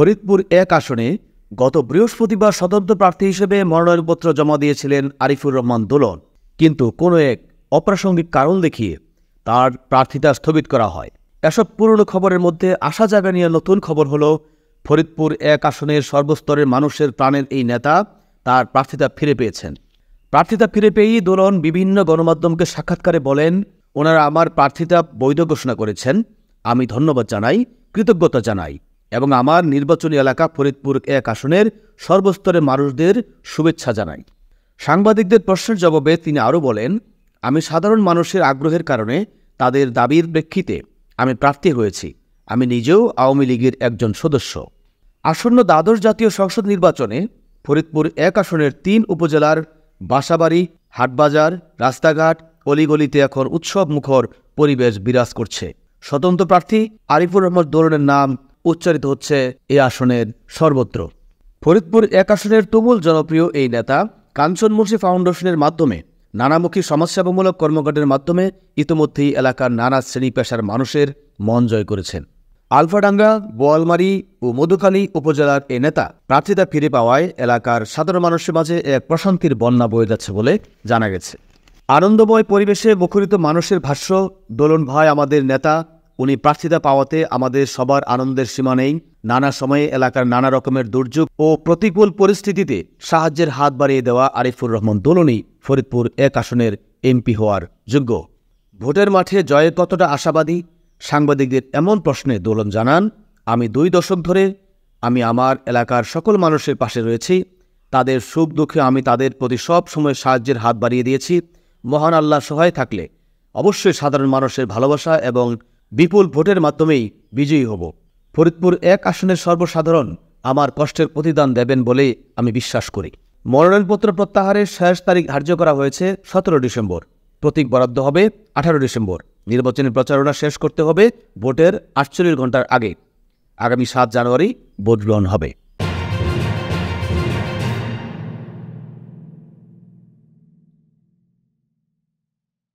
ফরিদপুর এক আসনে গত বৃহস্পতিবার স্বতন্ত্র প্রার্থী হিসেবে মনোনয়নপত্র জমা দিয়েছিলেন আরিফুর রহমান দোলন কিন্তু কোনো এক অপ্রাসঙ্গিক কারণ দেখিয়ে তার প্রার্থিতা স্থগিত করা হয় এসব পুরনো খবরের মধ্যে আসা জাগা নিয়ে নতুন খবর হল ফরিদপুর এক আসনের সর্বস্তরের মানুষের প্রাণের এই নেতা তার প্রার্থিতা ফিরে পেয়েছেন প্রার্থিতা ফিরে পেয়েই দোলন বিভিন্ন গণমাধ্যমকে সাক্ষাৎকারে বলেন ওনারা আমার প্রার্থিতা বৈধ ঘোষণা করেছেন আমি ধন্যবাদ জানাই কৃতজ্ঞতা জানাই এবং আমার নির্বাচনী এলাকা ফরিদপুর এক আসনের সর্বস্তরের মানুষদের শুভেচ্ছা জানাই সাংবাদিকদের প্রশ্নের জবাবে তিনি আরও বলেন আমি সাধারণ মানুষের আগ্রহের কারণে তাদের দাবির প্রেক্ষিতে আমি প্রার্থী হয়েছি আমি নিজেও আওয়ামী লীগের একজন সদস্য আসন্ন দ্বাদশ জাতীয় সংসদ নির্বাচনে ফরিদপুর এক আসনের তিন উপজেলার বাসাবাড়ি হাটবাজার রাস্তাঘাট অলিগলিতে এখন উৎসব মুখর পরিবেশ বিরাজ করছে স্বতন্ত্র প্রার্থী আরিফুর রহমান দোলনের নাম উচ্চারিত হচ্ছে এ আসনের সর্বত্র ফরিদপুর এক আসনের তুমুল জনপ্রিয় এই নেতা কাঞ্চন মুর্শি ফাউন্ডেশনের মাধ্যমে নানামুখী সমাজসেবামূলক কর্মকাণ্ডের মাধ্যমে ইতোমধ্যেই এলাকার নানা শ্রেণী পেশার মানুষের মন জয় করেছেন আলফাডাঙ্গা বোয়ালমারি ও মধুখালী উপজেলার এ নেতা প্রার্থীতা ফিরে পাওয়ায় এলাকার সাধারণ মানুষের মাঝে এক প্রশান্তির বন্যা বয়ে যাচ্ছে বলে জানা গেছে আনন্দময় পরিবেশে মুখরিত মানুষের ভাষ্য দোলন ভাই আমাদের নেতা উনি প্রার্থিতা পাওয়াতে আমাদের সবার আনন্দের সীমা নেই নানা সময়ে এলাকার নানা রকমের দুর্যোগ ও প্রতিকূল পরিস্থিতিতে সাহায্যের হাত বাড়িয়ে দেওয়া আরিফুর রহমান দোলনই ফরিদপুর এক আসনের এমপি হওয়ার যোগ্য ভোটের মাঠে জয়ে কতটা আশাবাদী সাংবাদিকদের এমন প্রশ্নে দোলন জানান আমি দুই দশক ধরে আমি আমার এলাকার সকল মানুষের পাশে রয়েছি তাদের সুখ দুঃখে আমি তাদের প্রতি সব সময় সাহায্যের হাত বাড়িয়ে দিয়েছি মহান আল্লাহ সহায় থাকলে অবশ্যই সাধারণ মানুষের ভালোবাসা এবং বিপুল ভোটের মাধ্যমেই বিজয়ী হব ফরিদপুর এক আসনের সর্বসাধারণ আমার কষ্টের প্রতিদান দেবেন বলে আমি বিশ্বাস করি মনোনয়নপত্র প্রত্যাহারের শেষ তারিখ ধার্য করা হয়েছে সতেরো ডিসেম্বর প্রতীক বরাদ্দ হবে আঠারো ডিসেম্বর নির্বাচনী প্রচারণা শেষ করতে হবে ভোটের আটচল্লিশ ঘন্টার আগে আগামী সাত জানুয়ারি ভোট গ্রহণ হবে